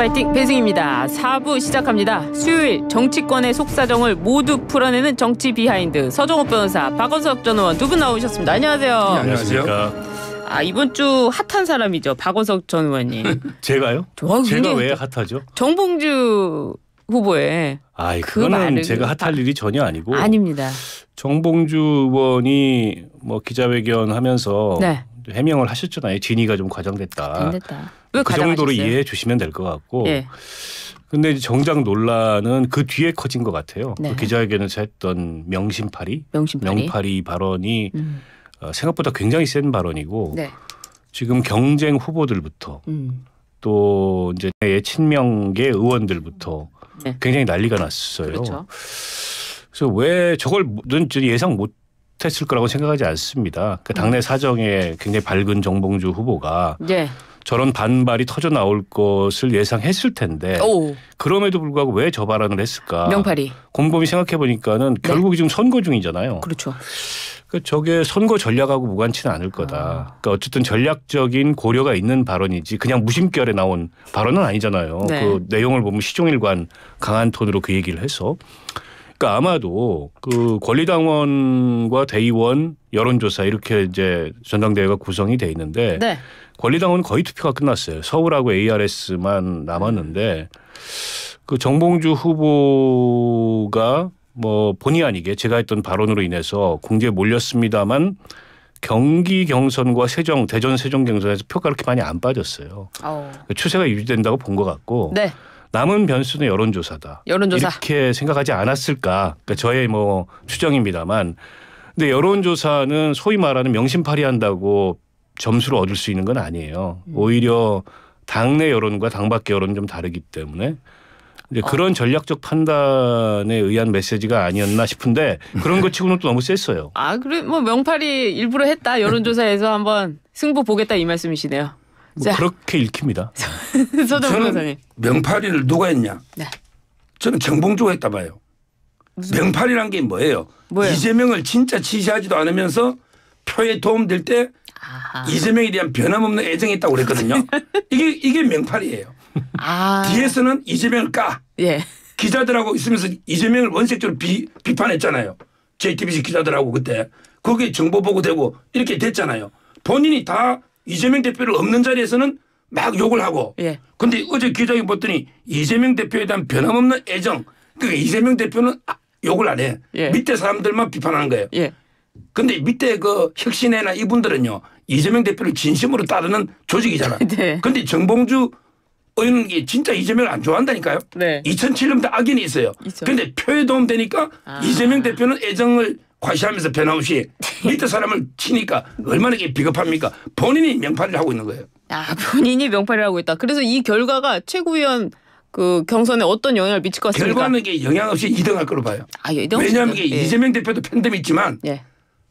파이팅 배승입니다. 4부 시작합니다. 수요일 정치권의 속사정을 모두 풀어내는 정치 비하인드 서정호 변호사 박원석 전 의원 두 분 나오셨습니다. 안녕하세요. 네, 안녕하십니까. 아 이번 주 핫한 사람이죠 박원석 전 의원님. 제가요? 와, 아, 제가 왜 핫하죠? 정봉주 후보에 아, 그 그거는 제가 아, 핫할 일이 전혀 아니고 아닙니다. 정봉주 의원이 뭐 기자회견하면서 네. 해명을 하셨잖아요. 진위가 좀 과장됐다. 그 과장하셨어요? 정도로 이해해 주시면 될 것 같고. 예. 근데 정작 논란은 그 뒤에 커진 것 같아요. 그 네. 그 기자회견에서 했던 명심파리, 명심파리, 명파리 발언이 음. 어, 생각보다 굉장히 센 발언이고 네. 지금 경쟁 후보들부터 음. 또 이제 친명계 의원들부터 네. 굉장히 난리가 났어요. 그렇죠. 그래서왜 저걸 예상 못 했을 거라고 생각하지 않습니다. 그 당내 음. 사정에 굉장히 밝은 정봉주 후보가 예. 저런 반발이 터져 나올 것을 예상했을 텐데 오. 그럼에도 불구하고 왜 저 발언을 했을까? 명팔이 곰곰이 생각해 보니까는 네. 결국 이 지금 선거 중이잖아요. 그렇죠. 니까 그 저게 선거 전략하고 무관치는 않을 거다. 아. 그러니까 어쨌든 전략적인 고려가 있는 발언이지 그냥 무심결에 나온 발언은 아니잖아요. 네. 그 내용을 보면 시종일관 강한 톤으로 그 얘기를 해서 그러니까 아마도 그 권리당원과 대의원 여론조사 이렇게 이제 전당대회가 구성이 돼 있는데 네. 권리당원 거의 투표가 끝났어요. 서울하고 ARS만 남았는데 그 정봉주 후보가 뭐 본의 아니게 제가 했던 발언으로 인해서 공개에 몰렸습니다만 경기 경선과 세종 대전 세종 경선에서 표가 그렇게 많이 안 빠졌어요. 오. 어. 추세가 유지된다고 본 것 같고 네. 남은 변수는 여론조사다. 여론조사. 이렇게 생각하지 않았을까? 그러니까 저의 뭐 추정입니다만. 근데 여론조사는 소위 말하는 명심팔이 한다고 점수를 얻을 수 있는 건 아니에요. 음. 오히려 당내 여론과 당 밖의 여론 좀 다르기 때문에 이제 그런 어. 전략적 판단에 의한 메시지가 아니었나 싶은데 그런 것 치고는 또 너무 셌어요. 아, 그래 뭐 명팔이 일부러 했다. 여론조사에서 한번 승부 보겠다 이 말씀이시네요. 뭐 그렇게 읽힙니다. 서정 명팔이를 누가 했냐? 네. 저는 정봉주가 했다 봐요. 명팔이란 게 뭐예요? 뭐예요? 이재명을 진짜 지시하지도 않으면서 표에 도움될 때 아하. 이재명에 대한 변함없는 애정이 있다고 그랬거든요. 이게 이게 명팔이에요. 아. 뒤에서는 이재명을 까. 예. 기자들하고 있으면서 이재명을 원색적으로 비, 비판했잖아요. JTBC 기자들하고 그때. 거기에 정보 보고 되고 이렇게 됐잖아요. 본인이 다 이재명 대표를 없는 자리에서는 막 욕을 하고. 예. 근데 어제 기자회견 봤더니 이재명 대표에 대한 변함없는 애정. 그러니까 이재명 대표는 아, 욕을 안 해. 예. 밑에 사람들만 비판하는 거예요. 예. 근데 밑에 그 혁신회나 이분들은요 이재명 대표를 진심으로 따르는 조직이잖아. 네. 근데 정봉주 의원이 진짜 이재명을 안 좋아한다니까요. 네. 2007년부터 악인이 있어요. 있어. 근데 표에 도움되니까 아. 이재명 대표는 애정을 과시하면서 변함없이 밑에 사람을 치니까 얼마나 비겁합니까? 본인이 명파를 하고 있는 거예요. 아, 본인이 명파를 하고 있다. 그래서 이 결과가 최고위원 그 경선에 어떤 영향을 미칠 것 같습니까? 결과는 게 영향 없이 2등할 걸로 봐요. 아, 왜냐하면 이게 예. 이재명 대표도 팬덤이 있지만 예.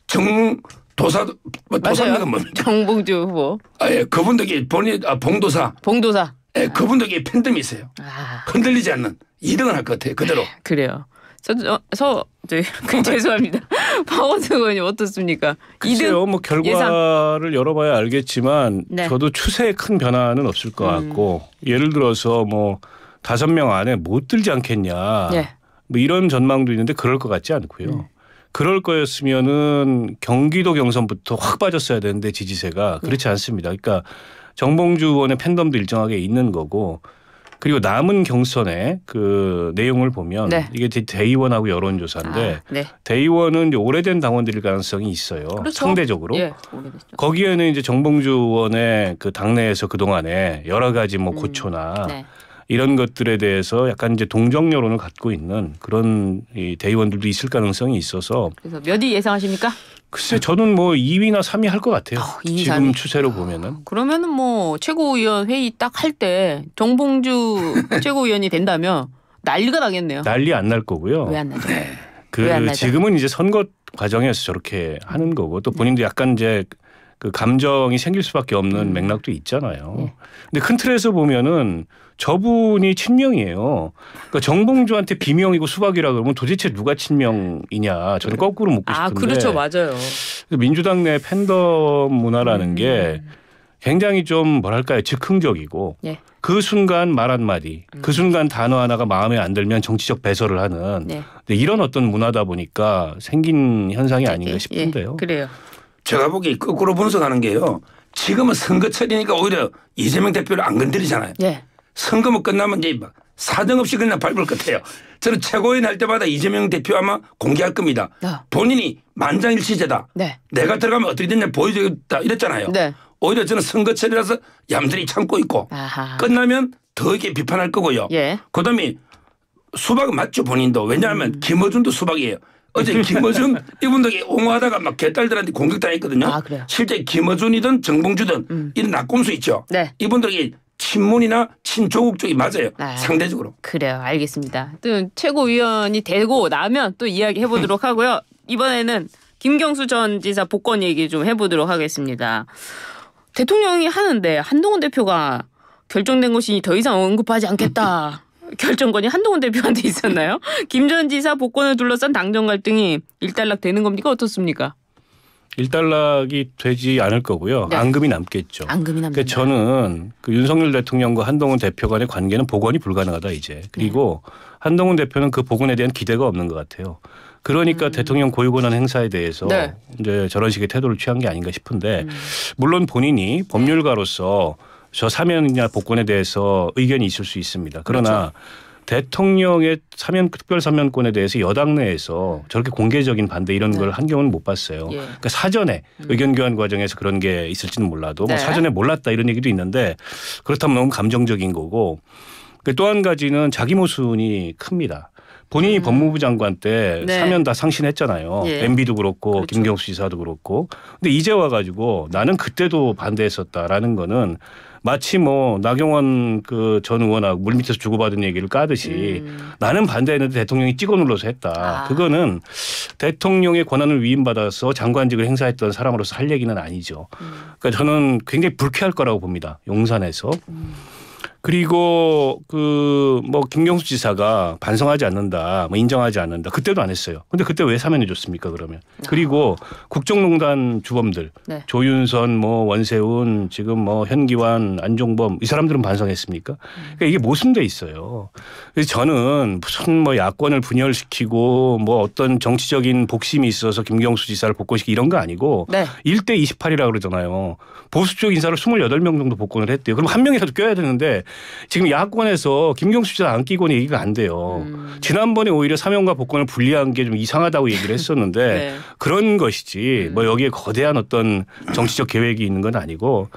정 도사 뭐 도사가 뭡 정봉주 후보. 아예 그분도 게 본인 아 봉도사. 봉도사. 예, 그분도 게 팬덤이 있어요. 아. 흔들리지 않는 2등을 할 것 같아요. 그대로. 그래요. 저, 저 네, 죄송합니다. 박원순 의원님 어떻습니까? 글쎄요, 뭐 결과를 예상. 열어봐야 알겠지만 네. 저도 추세에 큰 변화는 없을 것 같고 음. 예를 들어서 뭐 다섯 명 안에 못 들지 않겠냐 네. 뭐 이런 전망도 있는데 그럴 것 같지 않고요. 음. 그럴 거였으면은 경기도 경선부터 확 빠졌어야 되는데 지지세가 예. 그렇지 음. 않습니다. 그러니까 정봉주 의원의 팬덤도 일정하게 있는 거고 그리고 남은 경선의 그 내용을 보면 네. 이게 대의원하고 여론조사인데 아, 네. 대의원은 오래된 당원들일 가능성이 있어요. 그렇죠. 상대적으로. 예, 거기에는 이제 정봉주 의원의 그 당내에서 그동안에 여러 가지 뭐 음. 고초나 음, 이런 것들에 대해서 약간 이제 동정 여론을 갖고 있는 그런 이 대의원들도 있을 가능성이 있어서 그래서 몇위 예상하십니까? 글쎄 저는 뭐 2위나 3위 할 것 같아요. 어, 2 지금 추세로 보면은. 아, 그러면은 뭐 최고위원 회의 딱 할 때 정봉주 최고위원이 된다면 난리가 나겠네요. 난리 안 날 거고요. 왜 안 나죠? 그안 네. 그 지금은 이제 선거 과정에서 저렇게 하는 거고 또 본인도 약간 이제 그 감정이 생길 수밖에 없는 음. 맥락도 있잖아요. 네. 근데 큰 틀에서 보면은 저분이 친명이에요. 그러니까 정봉주한테 비명이고 수박이라 그러면 도대체 누가 친명이냐 저는 거꾸로 묻고 아, 싶은데. 아 그렇죠, 맞아요. 민주당 내 팬덤 문화라는 음. 게 굉장히 좀 뭐랄까요 즉흥적이고 네. 그 순간 말 한마디 음. 그 순간 단어 하나가 마음에 안 들면 정치적 배설을 하는 네. 이런 어떤 문화다 보니까 생긴 현상이 예, 아닌가 싶은데요. 예, 그래요. 제가 보기 거꾸로 분석하는 게요. 지금은 선거철이니까 오히려 이재명 대표를 안 건드리잖아요. 예. 선거만 끝나면 이제 사정없이 그냥 밟을 것 같아요. 저는 최고인 할 때마다 이재명 대표 아마 공개할 겁니다. 어. 본인이 만장일치제다. 네. 내가 들어가면 어떻게 됐냐 보여주겠다 이랬잖아요. 네. 오히려 저는 선거철이라서 얌전히 참고 있고 아하. 끝나면 더 이렇게 비판할 거고요. 예. 그다음에 수박은 맞죠 본인도. 왜냐하면 음. 김어준도 수박이에요. 어제 예. 김어준 이분들이 옹호하다가 막 개딸들한테 공격당했거든요. 아, 그래요? 실제 김어준이든 정봉주든 음. 이런 낙곰수 있죠. 네. 이분들이 친문이나 친조국 쪽이 맞아요. 아, 상대적으로. 그래요. 알겠습니다. 또 최고위원이 되고 나면 또 이야기 해보도록 하고요. 이번에는 김경수 전 지사 복권 얘기 좀 해보도록 하겠습니다. 대통령이 하는데 한동훈 대표가 결정된 것이니 더 이상 언급하지 않겠다. 결정권이 한동훈 대표한테 있었나요? 김 전 지사 복권을 둘러싼 당정 갈등이 일단락 되는 겁니까 어떻습니까? 일단락이 되지 않을 거고요. 네. 앙금이 남겠죠. 앙금이 그러니까 남겠죠. 저는 그 윤석열 대통령과 한동훈 대표 간의 관계는 복원이 불가능하다 이제. 네. 그리고 네. 한동훈 대표는 그 복원에 대한 기대가 없는 것 같아요. 그러니까 음. 대통령 고유권한 행사에 대해서 네. 이제 저런 식의 태도를 취한 게 아닌가 싶은데 음. 물론 본인이 법률가로서 저 사면이나 복권에 대해서 의견이 있을 수 있습니다. 그러나 그렇죠. 대통령의 사면 특별 사면권에 대해서 여당 내에서 저렇게 공개적인 반대 이런 네. 걸한 경우는 못 봤어요. 예. 그러니까 사전에 음. 의견 교환 과정에서 그런 게 있을지는 몰라도 뭐 네. 뭐 사전에 몰랐다 이런 얘기도 있는데 그렇다면 너무 감정적인 거고 그 또한 가지는 자기 모순이 큽니다. 본인이 음. 법무부 장관 때 네. 사면 다 상신했잖아요. 예. MB도 그렇고 그렇죠. 김경수 지사도 그렇고. 근데 이제 와가지고 나는 그때도 반대했었다라는 거는 마치 뭐 나경원 그 전 의원하고 물밑에서 주고받은 얘기를 까듯이 음. 나는 반대했는데 대통령이 찍어 눌러서 했다. 아. 그거는 대통령의 권한을 위임받아서 장관직을 행사했던 사람으로서 할 얘기는 아니죠. 음. 그러니까 저는 굉장히 불쾌할 거라고 봅니다. 용산에서. 음. 그리고 그 뭐 김경수 지사가 반성하지 않는다, 뭐 인정하지 않는다. 그때도 안 했어요. 근데 그때 왜 사면해 줬습니까 그러면? 아. 그리고 국정농단 주범들 네. 조윤선, 뭐 원세훈, 지금 뭐 현기환, 안종범 이 사람들은 반성했습니까? 그러니까 이게 모순돼 있어요. 그래서 저는 무슨 뭐 야권을 분열시키고 뭐 어떤 정치적인 복심이 있어서 김경수 지사를 복권시키 이런 거 아니고 네. 1대 28이라 그러잖아요. 보수 쪽 인사를 28명 정도 복권을 했대요. 그럼 한 명이라도 껴야 되는데 지금 야권에서 김경수 지사 안 끼고는 얘기가 안 돼요. 음. 지난번에 오히려 사명과 복권을 분리한 게 좀 이상하다고 얘기를 했었는데 네. 그런 것이지 뭐 음. 여기에 거대한 어떤 정치적 계획이 있는 건 아니고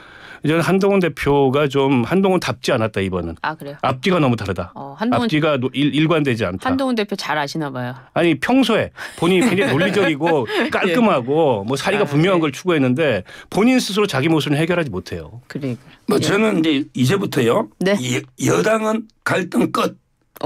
이제는 한동훈 대표가 좀 한동훈 답지 않았다 이번은. 아 그래요? 앞뒤가 너무 다르다. 어, 한동훈 앞뒤가 노, 일, 관되지 않다. 한동훈 대표 잘 아시나 봐요. 아니 평소에 본인이 굉장히 논리적이고 네. 깔끔하고 예. 뭐 사리가 아, 분명한 네. 걸 추구했는데 본인 스스로 자기 모습을 해결하지 못해요. 그래. 그러니까. 뭐 예. 저는 이제 이제부터요. 네. 예, 여, 당은 갈등 끝.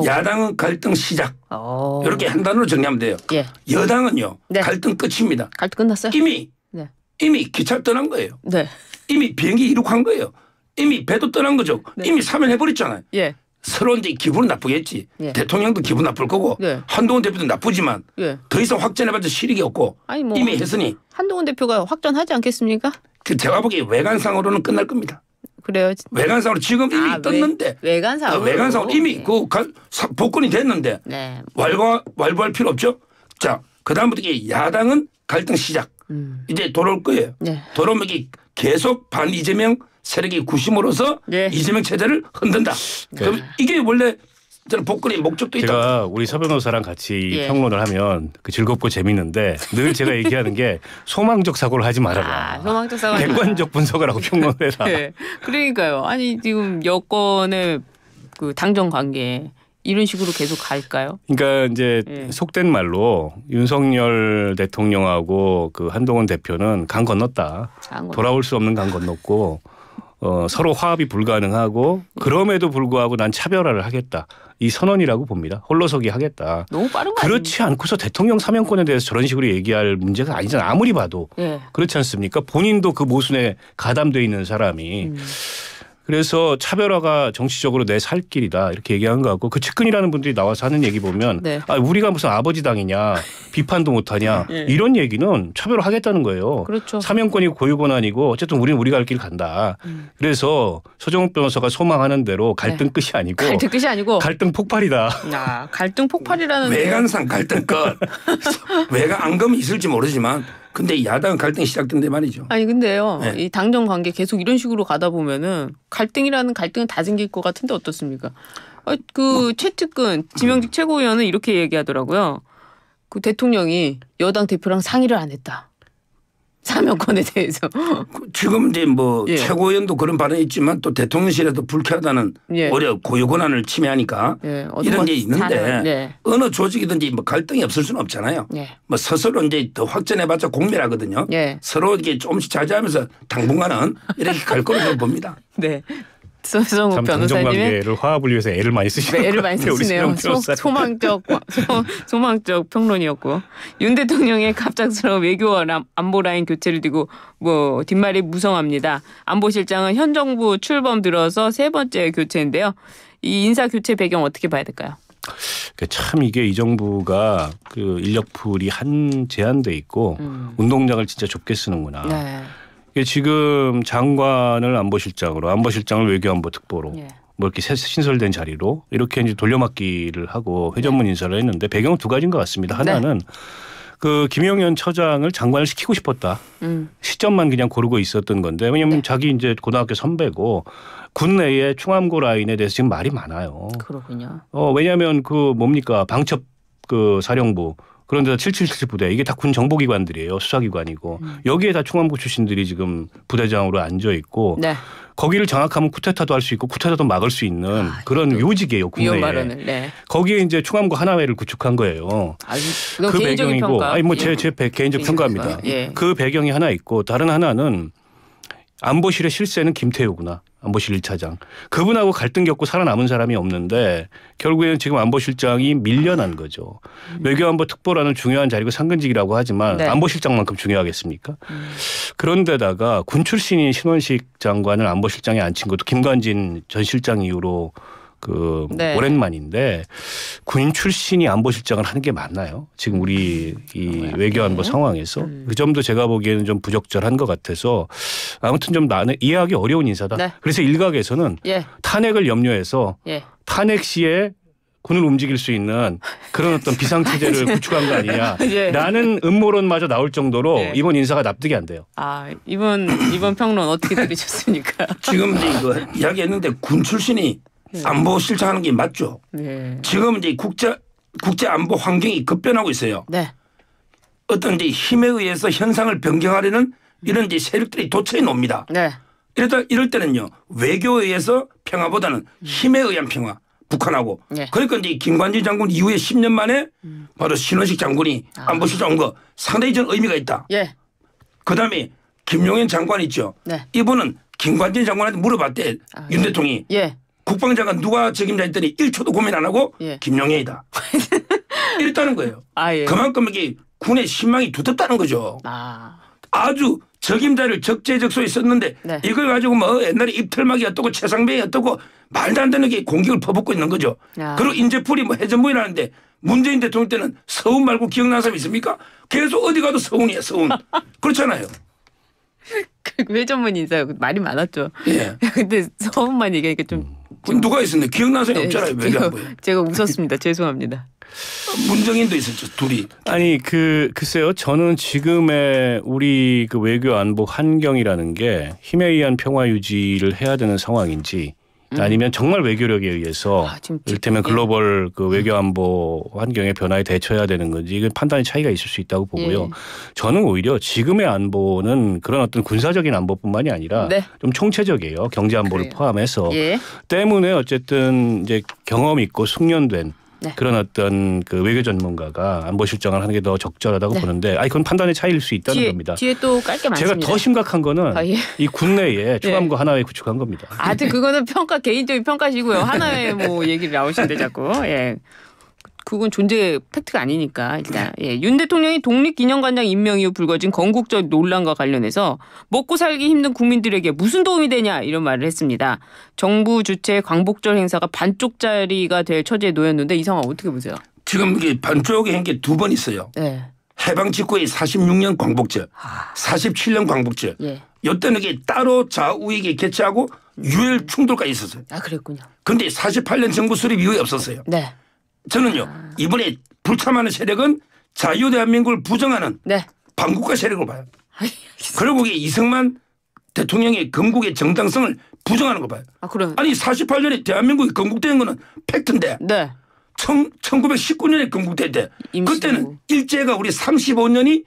야당은 갈등 시작. 오. 이렇게 한 단어로 정리하면 돼요. 예. 여당은요 네. 갈등 끝입니다. 갈등 끝났어요? 이미 네. 이미 기차 떠난 거예요. 네. 이미 비행기 이륙한 거예요. 이미 배도 떠난 거죠. 네. 이미 사면해버렸잖아요. 예. 서로 이제 기분 나쁘겠지. 예. 대통령도 기분 나쁠 거고 예. 한동훈 대표도 나쁘지만 예. 더 이상 확전해봤자 실익이 없고 뭐 이미 했으니 한동훈 대표가 확전하지 않겠습니까? 그 제가 보기에 외관상으로는 끝날 겁니다. 그래요. 외관상으로 지금 이미 아, 떴는데 외관상으로, 아, 외관상으로 이미 네. 그 가, 사, 복권이 됐는데 네. 왈과 왈부할 필요 없죠. 자 그다음부터 야당은 갈등 시작. 음. 이제 돌아올 거예요. 네. 돌아오면 계속 반 이재명 세력이 구심으로서 네. 이재명 체제를 흔든다. 네. 그럼 이게 원래 저는 복근의 목적도 있다. 제가 우리 서 변호사랑 같이 예. 평론을 하면 그 즐겁고 재밌는데 늘 제가 얘기하는 게 소망적 사고를 하지 말아라. 아, 소망적 사고. 객관적 분석을 하고 평론해라. 네. 그러니까요. 아니 지금 여권의 그 당정 관계 이런 식으로 계속 갈까요? 그러니까 이제 예. 속된 말로 윤석열 대통령하고 그 한동훈 대표는 강 건넜다. 강 돌아올 수 없는 강 건넜고 어, 서로 화합이 불가능하고 예. 그럼에도 불구하고 난 차별화를 하겠다. 이 선언이라고 봅니다. 홀로서기 하겠다. 너무 빠른 거 그렇지 아닙니까? 않고서 대통령 사면권에 대해서 저런 식으로 얘기할 문제가 아니잖아. 아무리 봐도 예. 그렇지 않습니까? 본인도 그 모순에 가담돼 있는 사람이 음. 그래서 차별화가 정치적으로 내 살 길이다 이렇게 얘기한 것 같고 그 측근이라는 분들이 나와서 하는 얘기 보면 네. 아 우리가 무슨 아버지 당이냐 비판도 못하냐 네. 이런 얘기는 차별화하겠다는 거예요. 그렇죠. 사명권이고 유권한이고 어쨌든 우리는 우리 가갈 길 간다. 음. 그래서 서정욱 변호사가 소망하는 대로 갈등 네. 끝이 아니고 갈등 끝이 아니고 갈등 폭발이다. 아 갈등 폭발이라는 외관상 갈등 끝. 외관 안검이 있을지 모르지만 근데 야당 갈등이 시작된 데 말이죠. 아니 근데요. 네. 이 당정 관계 계속 이런 식으로 가다 보면은 갈등이라는 갈등은 다 생길 것 같은데 어떻습니까? 어, 그 최측근 지명직 최고위원은 이렇게 얘기하더라고요. 그 대통령이 여당 대표랑 상의를 안 했다. 참여권에 대해서 그 지금 이제 뭐 예. 최고위원도 그런 발언이 있지만 또 대통령실에도 불쾌하다는 예. 오히려 고유 권한을 침해하니까 예. 이런 게 있는데 네. 어느 조직이든지 뭐 갈등이 없을 수는 없잖아요. 예. 뭐 스스로 이제 더 확전해봤자 공멸하거든요. 예. 서로 이게 조금씩 자제하면서 당분간은 이렇게 갈 거로 봅니다. 네. 소정욱 변호사님의 예를 화합을 위해서 애를 많이 쓰시는 네, 애를 많이 쓰시네요. 소, 소망적 소, 망적 평론이었고 윤 대통령의 갑작스러운 외교 안보 라인 교체를 두고 뭐 뒷말이 무성합니다. 안보실장은 현 정부 출범 들어서 세 번째 교체인데요. 이 인사 교체 배경 어떻게 봐야 될까요? 그 참 이게 이 정부가 그 인력풀이 한 제한돼 있고 음. 운동장을 진짜 좁게 쓰는구나. 네. 예, 지금 장관을 안보실장으로 안보실장을 외교안보 특보로 예. 뭐 이렇게 신설된 자리로 이렇게 이제 돌려막기를 하고 회전문 예. 인사를 했는데 배경은 두 가지인 것 같습니다. 네. 하나는 네. 그 김용현 처장을 장관을 시키고 싶었다. 음. 시점만 그냥 고르고 있었던 건데 왜냐하면 네. 자기 이제 고등학교 선배고 군내에 충암고 라인에 대해서 지금 말이 많아요. 그렇군요. 어 왜냐하면 그 뭡니까 방첩 그 사령부 그런데 777 부대 이게 다 군 정보기관들이에요 수사기관이고 음. 여기에 다 총안부 출신들이 지금 부대장으로 앉아 있고 네. 거기를 정확하면 쿠데타도 할 수 있고 쿠데타도 막을 수 있는 아, 그런 요직이에요 국내에. 네. 거기에 이제 충암고 하나회를 구축한 거예요. 아, 그 아니, 그 뭐 배경이고 아니 뭐 제제 예. 제 개인적 평가입니다. 예. 그 배경이 하나 있고 다른 하나는 안보실의 실세는 김태우구나. 안보실 1차장. 그분하고 갈등 겪고 살아남은 사람이 없는데 결국에는 지금 안보실장이 밀려난 거죠. 음. 외교안보 특보라는 중요한 자리고 상근직이라고 하지만 네. 안보실장만큼 중요하겠습니까? 음. 그런데다가 군 출신인 신원식 장관을 안보실장에 앉힌 것도 김관진 전 실장 이후로 그 네. 오랜만인데 군인 출신이 안보실장을 하는 게 맞나요? 지금 우리 이 음, 네. 외교안보 네. 상황에서 음. 그 점도 제가 보기에는 좀 부적절한 것 같아서 아무튼 좀 나는 이해하기 어려운 인사다. 네. 그래서 일각에서는 예. 탄핵을 염려해서 예. 탄핵 시에 군을 움직일 수 있는 그런 어떤 비상체제를 구축한 거 아니냐라는 예. 음모론마저 나올 정도로 예. 이번 인사가 납득이 안 돼요. 아 이번 이번 평론 어떻게 들으셨습니까? 지금 이거 이야기했는데 군 출신이 예. 안보 실천하는 게 맞죠. 네. 지금 이제 국제 국제 안보 환경이 급변하고 있어요. 네. 어떤 이제 힘에 의해서 현상을 변경하려는 이런 이제 세력들이 도처에 놉니다. 네. 이러다 이럴 때는요 외교에 의해서 평화보다는 음. 힘에 의한 평화. 북한하고 네. 그러니까 이제 김관진 장군 이후에 10년 만에 음. 바로 신원식 장군이 아. 안보실장 온 거 상당히 좀 의미가 있다. 예. 그다음에 김용현 장관 있죠. 네. 이분은 김관진 장관한테 물어봤대 아, 윤 대통령이 예. 국방장관 누가 책임자 했더니 1초도 고민 안 하고 예. 김용애이다. 이랬다는 거예요. 아, 예. 그만큼 이게 군의 신망이 두텁다는 거죠. 아. 아주 적임자를 적재적소에 썼는데 네. 이걸 가지고 뭐 옛날에 입털막이 어떻고 최상병이 어떻고 말도 안 되는 게 공격을 퍼붓고 있는 거죠. 야. 그리고 인재풀이 뭐 해전부인하는데 문재인 대통령 때는 서운 말고 기억나는 사람 있습니까? 계속 어디 가도 서운이에 서운. 그렇잖아요. 회전문 그 인사 말이 많았죠. 예. 근데 저음만 얘기하니까 좀. 그 누가 있었네? 기억나는 사람이 네, 없잖아요. 왜 제가, 제가 웃었습니다. 죄송합니다. 문정인도 있었죠. 둘이. 아니 그 글쎄요. 저는 지금의 우리 그 외교 안보 환경이라는 게 힘에 의한 평화 유지를 해야 되는 상황인지 음. 아니면 정말 외교력에 의해서 아, 일테면 글로벌 그 외교 안보 환경의 변화에 대처해야 되는 건지 이건 판단의 차이가 있을 수 있다고 보고요. 예. 저는 오히려 지금의 안보는 그런 어떤 군사적인 안보뿐만이 아니라 네. 좀 총체적이에요. 경제 안보를 그래요. 포함해서 예. 때문에 어쨌든 이제 경험 있고 숙련된 네. 그런 어떤 그 외교 전문가가 안보 실장을 하는 게 더 적절하다고 네. 보는데, 아니 그건 판단의 차이일 수 있다는 뒤에, 겁니다. 뒤에 또 깔게 많습니다. 제가 더 심각한 거는 아, 예. 이 국내에 네. 초감과 하나에 구축한 겁니다. 아무튼 그거는 평가 개인적인 평가시고요. 하나의 뭐 얘기를 나오시는데 자꾸 예. 그건 존재 팩트가 아니니까 일단 네. 예. 윤 대통령이 독립기념관장 임명 이후 불거진 건국적 논란과 관련해서 먹고 살기 힘든 국민들에게 무슨 도움이 되냐 이런 말을 했습니다. 정부 주최 광복절 행사가 반쪽짜리가 될 처지에 놓였는데 이 상황 어떻게 보세요? 지금 이게 반쪽에 한게 두 번 있어요. 네. 해방 직후의 46년 광복절, 아. 47년 광복절. 예. 이때는 이게 따로 좌우익이 개최하고 유혈 충돌까지 있었어요. 아 그랬군요. 근데 48년 정부 수립 이후에 없었어요. 네. 저는요 아. 이번에 불참하는 세력은 자유 대한민국을 부정하는 네. 반국가 세력을 봐요. 결국에 이승만 대통령의 건국의 정당성을 부정하는 거 봐요. 아, 그래. 아니 48년에 대한민국이 건국된 거는 팩트인데. 네. 청, 1919년에 건국될 때 그때는 일제가 우리 35년이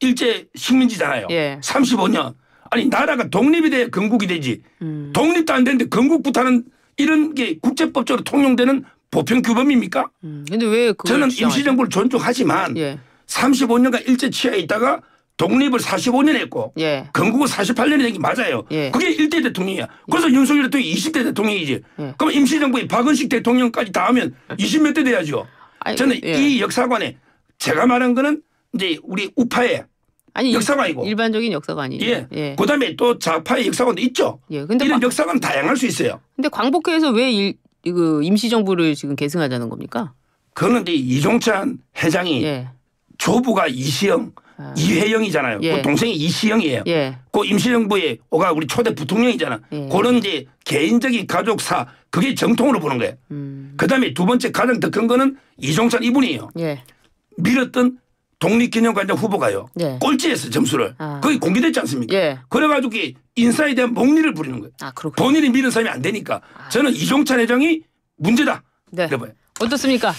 일제 식민지잖아요. 예. 35년. 아니 나라가 독립이 돼야 건국이 되지. 음. 독립도 안 되는데 건국부터 하는 이런 게 국제법적으로 통용되는 보편규범입니까? 음, 근데 왜 저는 임시정부를 존중하지만 예. 35년간 일제 치하에 있다가 독립을 45년 했고 예. 건국은 48년이 된게 맞아요. 예. 그게 1대 대통령이야. 예. 그래서 예. 윤석열 대통령이 20대 대통령이지. 그럼 임시정부의 박은식 대통령까지 다 하면 20몇 대 돼야죠. 아니, 저는 예. 이 역사관에 제가 말한 거는 이제 우리 우파의 아니, 역사관이고 일반적인 역사관이죠. 예. 예. 그다음에 또 좌파의 역사관도 있죠. 예. 근데 이런 막, 역사관 다양할 수 있어요. 근데 광복회에서 왜 일, 이거 그 임시정부를 지금 계승하자는 겁니까? 그런데 이종찬 회장이 예. 조부가 이시영 아. 이회영이잖아요. 예. 그 동생이 이시영이에요. 예. 그 임시정부의 오가 우리 초대 부통령이잖아. 예. 그런 이 개인적인 가족사 그게 정통으로 보는 거예요. 음. 그다음에 두 번째 가장 더큰 거는 이종찬 이분이에요. 예. 밀었던 독립기념관장 후보가요. 예. 꼴찌에서 점수를. 아. 거기 공개됐지 않습니까? 예. 그래가지고 인사에 대한 목리를 부리는 거예요. 아, 그렇군요. 본인이 믿는 사람이 안 되니까 아. 저는 이종찬 회장이 문제다. 네. 이래 어떻습니까?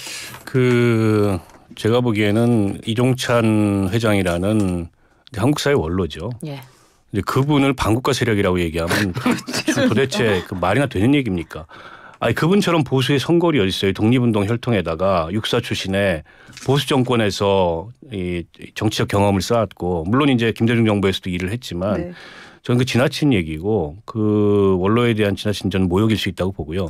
그 제가 보기에는 이종찬 회장이라는 한국 사회 원로죠. 예. 그분을 반국가 세력이라고 얘기하면 도대체 그 말이나 되는 얘기입니까? 아니 그분처럼 보수의 선거리 어디 있어요? 독립운동 혈통에다가 육사 출신의 보수 정권에서 이 정치적 경험을 쌓았고 물론 이제 김대중 정부에서도 일을 했지만 네. 저는 그 지나친 얘기고 그 원로에 대한 지나친 저는 모욕일 수 있다고 보고요.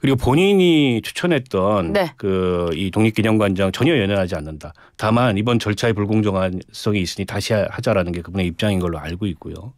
그리고 본인이 추천했던 네. 그이 독립기념관장 전혀 연연하지 않는다. 다만 이번 절차에 불공정성이 있으니 다시 하자라는 게 그분의 입장인 걸로 알고 있고요.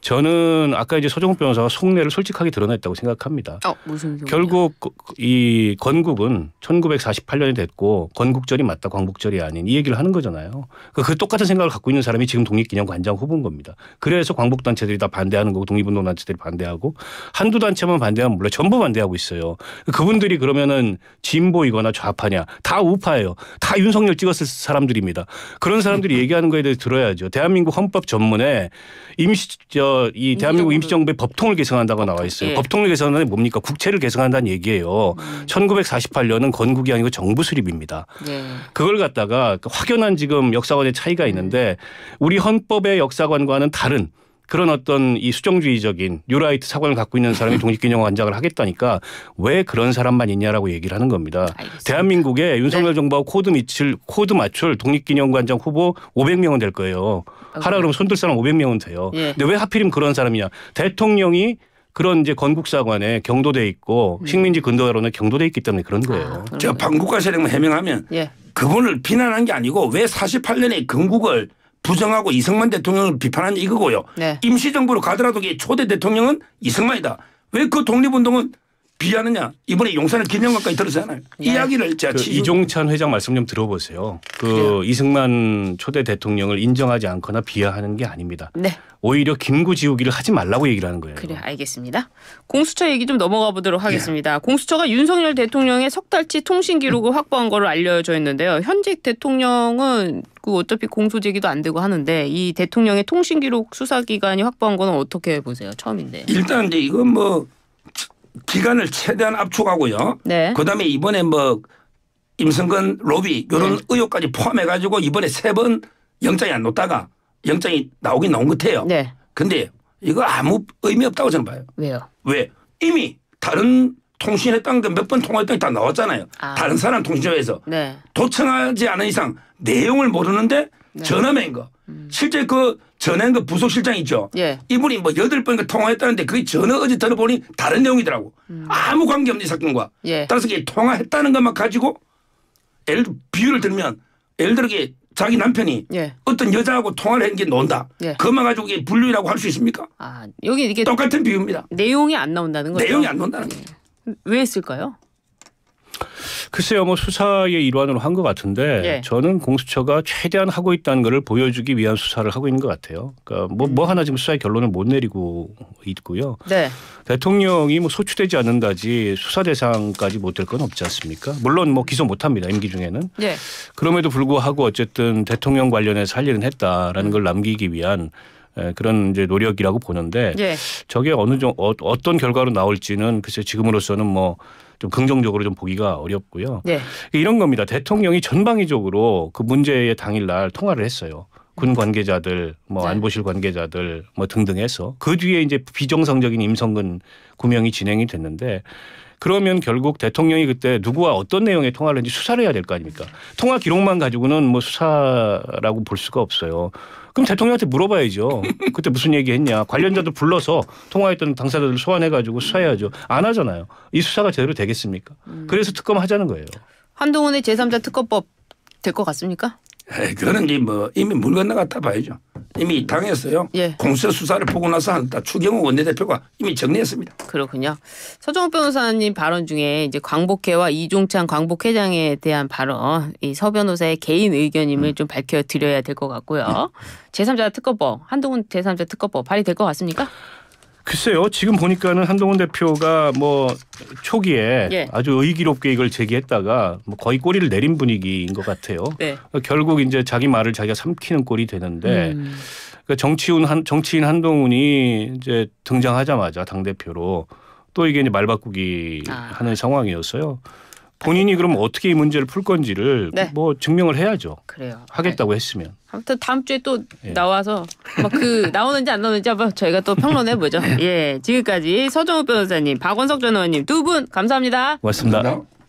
저는 아까 이제 서정훈 변호사가 속내를 솔직하게 드러냈다고 생각합니다. 어, 무슨 결국 그, 그, 이 건국은 1948년이 됐고 건국절이 맞다 광복절이 아닌 이 얘기를 하는 거잖아요. 그, 그, 똑같은 생각을 갖고 있는 사람이 지금 독립기념관장 후보인 겁니다. 그래서 광복단체들이 다 반대하는 거고 독립운동 단체들이 반대하고 한두 단체만 반대하면 몰라 전부 반대하고 있어요. 그분들이 그러면은 진보이거나 좌파냐 다 우파예요. 다 윤석열 찍었을 사람들입니다. 그런 사람들이 얘기하는 거에 대해 서 들어야죠. 대한민국 헌법 전문에 임시 저이 대한민국 임시정부의 법통을 개정한다고 나와 있어요. 예. 법통을 개정하는 게 뭡니까? 국채를 개정한다는 얘기예요. 음. 1948년은 건국이 아니고 정부 수립입니다. 예. 그걸 갖다가 그 확연한 지금 역사관의 차이가 있는데 음. 우리 헌법의 역사관과는 다른 그런 어떤 이 수정주의적인 뉴라이트 사관을 갖고 있는 사람이 독립균형 관장을 하겠다니까 왜 그런 사람만 있냐라고 얘기를 하는 겁니다. 알겠습니다. 대한민국에 네. 윤석열 네. 정부와 코드 미칠 코드 맞출 독립기념 관장 후보 500명은 될 거예요. 어, 하라 네. 그러면 손들 사람 500명은 돼요. 예. 근데 왜 하필이면 그런 사람이냐? 대통령이 그런 이제 건국사관에 경도돼 있고 음. 식민지 근대로는 경도돼 있기 때문에 그런 거예요. 아, 저방국가 세력만 해명하면 예. 그분을 비난한 게 아니고 왜 48년에 건국을 부정하고 이승만 대통령을 비판한 이거고요. 네. 임시정부로 가더라도 초대 대통령은 이승만이다. 왜 그 독립운동은 비하느냐 이번에 용산을 기념관까지 들었잖아요. 네. 이야기를 제가 그 이종찬 회장 말씀 좀 들어보세요. 그 그래요. 이승만 초대 대통령을 인정하지 않거나 비하하는 게 아닙니다. 네. 오히려 김구 지우기를 하지 말라고 얘기를 하는 거예요. 그래 알겠습니다. 공수처 얘기 좀 넘어가 보도록 하겠습니다. 네. 공수처가 윤석열 대통령의 석 달치 통신 기록을 음. 확보한 걸로 알려져 있는데요. 현직 대통령은 그 어차피 공소 제기도 안 되고 하는데 이 대통령의 통신 기록 수사 기관이 확보한 거 어떻게 보세요? 처음인데. 일단 이제 이건 뭐 기간을 최대한 압축하고요. 네. 그다음에 이번에 뭐 임성근 로비 이런 네. 의혹까지 포함해 가지고 이번에 세 번 영장이 안 놓다가 영장이 나오긴 나온 것 같아요. 네. 근데 이거 아무 의미 없다고 저는 봐요. 왜요? 왜? 이미 다른 통신했던 게몇번 통화했던 게 다 나왔잖아요. 아. 다른 사람 통신조에서 네. 도청하지 않은 이상 내용을 모르는데 네. 전화맨 거. 실제 그 전행 그 부속실장 있죠. 예. 이분이 뭐 여덟 번그 통화했다는데 그게 전화 어제 들어보니 다른 내용이더라고. 음. 아무 관계 없는 사건과. 예. 따라서 이 통화했다는 것만 가지고 예를 비유를 들면 예를 들어 자기 남편이 예. 어떤 여자하고 통화를 한게 논다. 예. 그만 가지고 이게 분류라고 할 수 있습니까? 아 여기 이게 똑같은 비유입니다. 내용이 안 나온다는 거죠. 내용이 안 나온다는 예. 왜 했을까요? 글쎄요, 뭐 수사의 일환으로 한 것 같은데 예. 저는 공수처가 최대한 하고 있다는 것을 보여주기 위한 수사를 하고 있는 것 같아요. 그러니까 뭐, 뭐 음. 하나 지금 수사의 결론을 못 내리고 있고요. 네. 대통령이 뭐 소추되지 않는다지 수사 대상까지 못 될 건 없지 않습니까? 물론 뭐 기소 못 합니다. 임기 중에는. 예. 그럼에도 불구하고 어쨌든 대통령 관련해서 할 일은 했다라는 음. 걸 남기기 위한 그런 이제 노력이라고 보는데 예. 저게 어느 정도 어, 어떤 결과로 나올지는 글쎄 지금으로서는 뭐좀 긍정적으로 좀 보기가 어렵고요. 네. 그러니까 이런 겁니다. 대통령이 전방위적으로 그 문제의 당일날 통화를 했어요. 군 관계자들, 뭐 네. 안보실 관계자들 뭐 등등 해서 그 뒤에 이제 비정상적인 임성근 구명이 진행이 됐는데 그러면 결국 대통령이 그때 누구와 어떤 내용의 통화를 했는지 수사를 해야 될 거 아닙니까? 통화 기록만 가지고는 뭐 수사라고 볼 수가 없어요. 그럼 대통령한테 물어봐야죠. 그때 무슨 얘기했냐. 관련자들 불러서 통화했던 당사자들 소환해가지고 수사해야죠. 안 하잖아요. 이 수사가 제대로 되겠습니까? 그래서 특검 하자는 거예요. 한동훈의 제3자 특검법 될 것 같습니까? 에이, 그거는 이제 뭐 이미 물 건너갔다 봐야죠. 이미 당했어요. 예. 공세 수사를 보고 나서 한다 추경호 원내대표가 이미 정리했습니다. 그렇군요. 서정욱 변호사님 발언 중에 이제 광복회와 이종찬 광복회장에 대한 발언, 이 서 변호사의 개인 의견임을 음. 좀 밝혀 드려야 될 것 같고요. 음. 제3자 특검법 한동훈 제3자 특검법 발의될 것 같습니까? 글쎄요. 지금 보니까는 한동훈 대표가 뭐 초기에 예. 아주 의기롭게 이걸 제기했다가 뭐 거의 꼬리를 내린 분위기인 것 같아요. 네. 결국 이제 자기 말을 자기가 삼키는 꼴이 되는데 음. 그 그러니까 정치인 한 정치인 한동훈이 이제 등장하자마자 당 대표로 또 이게 이제 말 바꾸기 아. 하는 상황이었어요. 본인이 그럼 어떻게 이 문제를 풀 건지를 네. 뭐 증명을 해야죠. 그래요. 하겠다고 네. 했으면. 아무튼 다음 주에 또 예. 나와서 막그 뭐 나오는지 안 나오는지 한번 저희가 또 평론해 보죠. 네. 예, 지금까지 서정욱 변호사님, 박원석 전 의원님 두 분 감사합니다. 고맙습니다. 감사합니다.